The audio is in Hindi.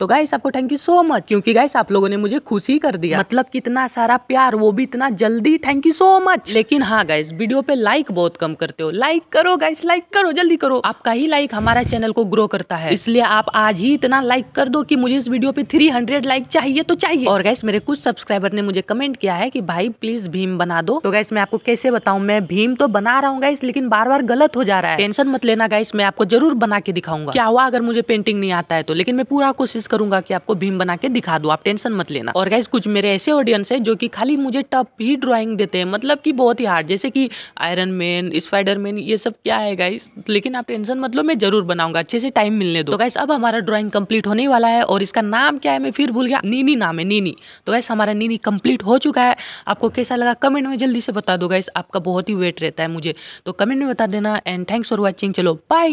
तो गाइस आपको थैंक यू सो मच क्योंकि गाइस आप लोगों ने मुझे खुशी कर दिया मतलब कितना सारा प्यार वो भी इतना जल्दी थैंक यू सो मच लेकिन हाँ गाइस वीडियो पे लाइक बहुत कम करते हो लाइक करो गाइस लाइक करो जल्दी करो आपका ही लाइक हमारा चैनल को ग्रो करता है इसलिए आप आज ही इतना लाइक कर दो की मुझे इस वीडियो पे थ्री लाइक चाहिए तो चाहिए और गाइस मेरे कुछ सब्सक्राइबर ने मुझे कमेंट किया है की भाई प्लीज भीम बना दो तो गाइस मैं आपको कैसे बताऊँ मैं भीम तो बना रहा हूँ गाइस लेकिन बार बार गलत हो जा रहा है टेंशन मत लेना गाइस मैं आपको जरूर बना के दिखाऊंगा क्या हुआ अगर मुझे पेंटिंग नहीं आता है तो लेकिन मैं पूरा कोशिश कोशिश करूंगा कि आपको भीम बना के दिखा दू आप टेंशन मत लेना और गाइज कुछ मेरे ऐसे ऑडियंस है जो कि खाली मुझे टफ ही ड्राइंग देते हैं मतलब कि बहुत ही हार्ड जैसे कि आयरन मैन स्पाइडर मैन ये सब क्या है गाइस लेकिन आप टेंशन मतलब मैं जरूर बनाऊंगा अच्छे से टाइम मिलने दो तो गाइस अब हमारा ड्रॉइंग कंप्लीट होने वाला है और इसका नाम क्या है मैं फिर भूल गया नीनी नाम है नीनी तो गाइस हमारा नीनी कंप्लीट हो चुका है आपको कैसा लगा कमेंट में जल्दी से बता दो गाइस आपका बहुत ही वेट रहता है मुझे तो कमेंट में बता देना एंड थैंक्स फॉर वॉचिंग चलो बाय